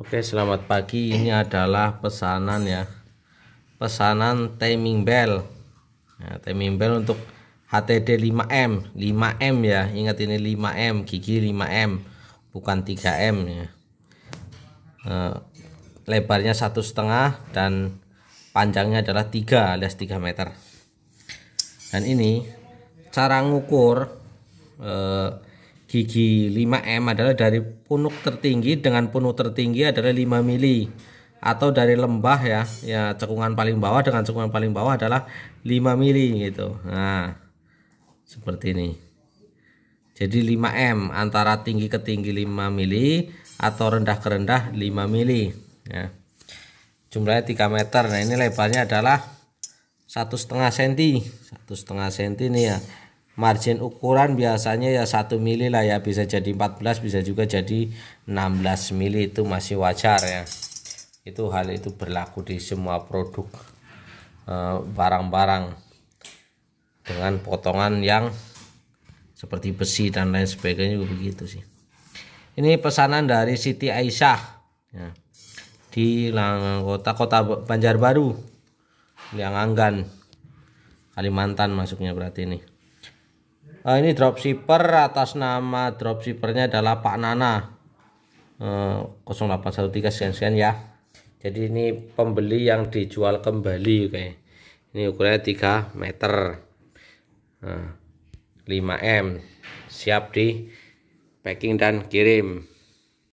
Oke selamat pagi ini adalah pesanan ya pesanan timing bell nah, timing bell untuk HTD 5M 5M ya ingat ini 5M gigi 5M bukan 3M ya eh, lebarnya satu setengah dan panjangnya adalah 3 alias 3 meter dan ini cara ngukur eh, Gigi 5M adalah dari punuk tertinggi dengan punuk tertinggi adalah 5 mili atau dari lembah ya, ya cekungan paling bawah dengan cekungan paling bawah adalah 5 mili gitu. Nah, seperti ini. Jadi 5M antara tinggi ke tinggi 5 mili atau rendah ke rendah 5 mili ya. Jumlahnya 3 meter. Nah, ini lebarnya adalah satu setengah senti satu setengah senti nih ya margin ukuran biasanya ya 1 mili lah ya bisa jadi 14 bisa juga jadi 16 mili itu masih wajar ya itu hal itu berlaku di semua produk eh, barang-barang dengan potongan yang seperti besi dan lain sebagainya juga begitu sih ini pesanan dari Siti Aisyah ya, di kota kota Banjarbaru yang anggan Kalimantan masuknya berarti ini Nah, ini dropshipper atas nama dropshippernya adalah Pak Nana Eh, 0813 sekian-sekian ya jadi ini pembeli yang dijual kembali oke ini ukurannya 3 meter Nah, eh, 5M siap di packing dan kirim